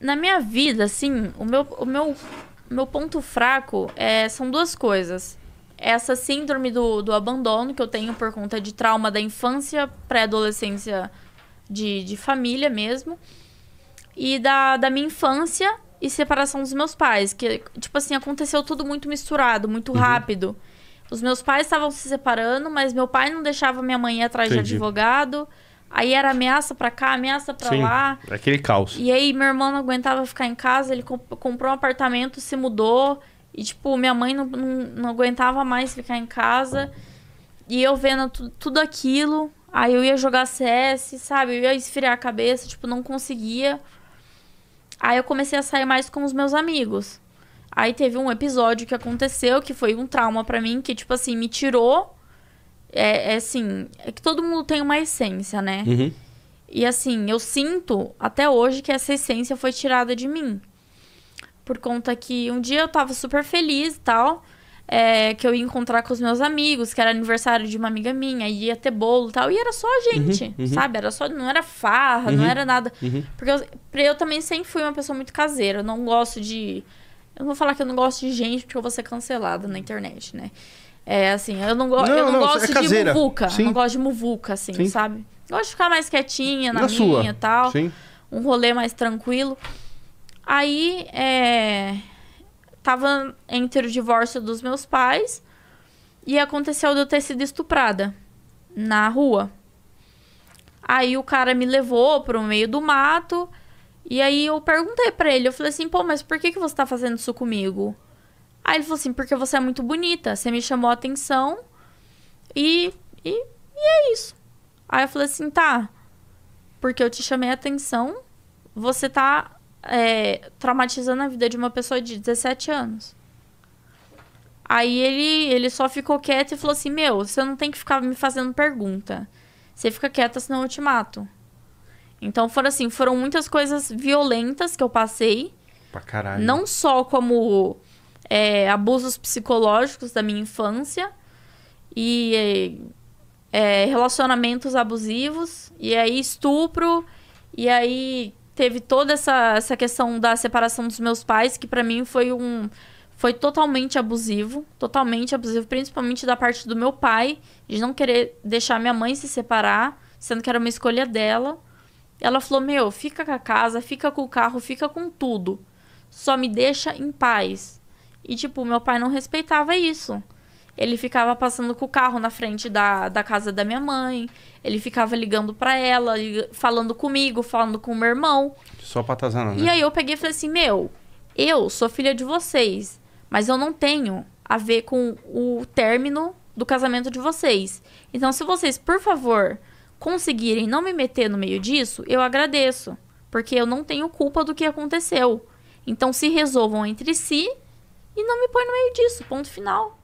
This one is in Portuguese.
na minha vida, assim, o meu, o meu, meu ponto fraco é, são duas coisas. Essa síndrome do, do abandono que eu tenho por conta de trauma da infância, pré-adolescência, de, de família mesmo. E da, da minha infância e separação dos meus pais. Que, tipo assim, aconteceu tudo muito misturado, muito uhum. rápido. Os meus pais estavam se separando, mas meu pai não deixava minha mãe ir atrás Entendi. de advogado. Aí era ameaça pra cá, ameaça pra Sim, lá. É aquele caos. E aí meu irmão não aguentava ficar em casa, ele comp comprou um apartamento, se mudou. E, tipo, minha mãe não, não, não aguentava mais ficar em casa. E eu vendo tudo aquilo. Aí eu ia jogar CS, sabe? Eu ia esfriar a cabeça, tipo, não conseguia. Aí eu comecei a sair mais com os meus amigos. Aí teve um episódio que aconteceu que foi um trauma para mim, que, tipo assim, me tirou é, é assim, é que todo mundo tem uma essência, né? Uhum. E assim, eu sinto até hoje que essa essência foi tirada de mim. Por conta que um dia eu tava super feliz e tal. É, que eu ia encontrar com os meus amigos, que era aniversário de uma amiga minha, ia ter bolo e tal. E era só a uhum, gente, uhum, uhum. sabe? Era só, não era farra, uhum, não era nada. Uhum. Porque eu, eu também sempre fui uma pessoa muito caseira. Eu não gosto de. Eu não vou falar que eu não gosto de gente, porque eu vou ser cancelada na internet, né? É, assim, eu não, go não, eu não, não gosto é de muvuca. Sim. Não gosto de muvuca, assim, Sim. sabe? Gosto de ficar mais quietinha na, na minha e tal. Sim. Um rolê mais tranquilo. Aí, é... Tava entre o divórcio dos meus pais e aconteceu de eu ter sido estuprada na rua. Aí o cara me levou pro meio do mato e aí eu perguntei para ele, eu falei assim, pô, mas por que, que você tá fazendo isso comigo? Aí ele falou assim, porque você é muito bonita, você me chamou a atenção e, e, e é isso. Aí eu falei assim, tá, porque eu te chamei a atenção, você tá é, traumatizando a vida de uma pessoa de 17 anos. Aí ele, ele só ficou quieto e falou assim, meu, você não tem que ficar me fazendo pergunta. Você fica quieta, senão eu te mato. Então foram assim, foram muitas coisas violentas que eu passei. Pra caralho. Não só como é, abusos psicológicos da minha infância e é, relacionamentos abusivos e aí estupro e aí teve toda essa, essa questão da separação dos meus pais que para mim foi um foi totalmente abusivo, totalmente abusivo, principalmente da parte do meu pai, de não querer deixar minha mãe se separar, sendo que era uma escolha dela. Ela falou: Meu, fica com a casa, fica com o carro, fica com tudo. Só me deixa em paz. E, tipo, meu pai não respeitava isso. Ele ficava passando com o carro na frente da, da casa da minha mãe. Ele ficava ligando para ela, falando comigo, falando com o meu irmão. Só patazana, né? E aí eu peguei e falei assim: Meu, eu sou filha de vocês, mas eu não tenho a ver com o término do casamento de vocês. Então, se vocês, por favor, conseguirem não me meter no meio disso, eu agradeço. Porque eu não tenho culpa do que aconteceu. Então, se resolvam entre si e não me põe no meio disso, ponto final.